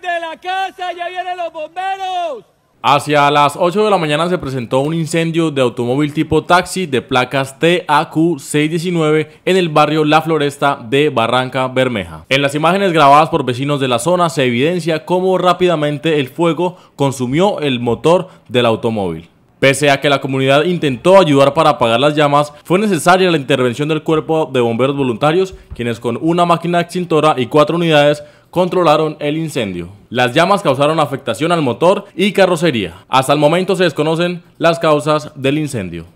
de la casa! ¡Ya vienen los bomberos! Hacia las 8 de la mañana se presentó un incendio de automóvil tipo taxi de placas TAQ619 en el barrio La Floresta de Barranca Bermeja. En las imágenes grabadas por vecinos de la zona se evidencia cómo rápidamente el fuego consumió el motor del automóvil. Pese a que la comunidad intentó ayudar para apagar las llamas, fue necesaria la intervención del cuerpo de bomberos voluntarios, quienes con una máquina extintora y cuatro unidades controlaron el incendio. Las llamas causaron afectación al motor y carrocería. Hasta el momento se desconocen las causas del incendio.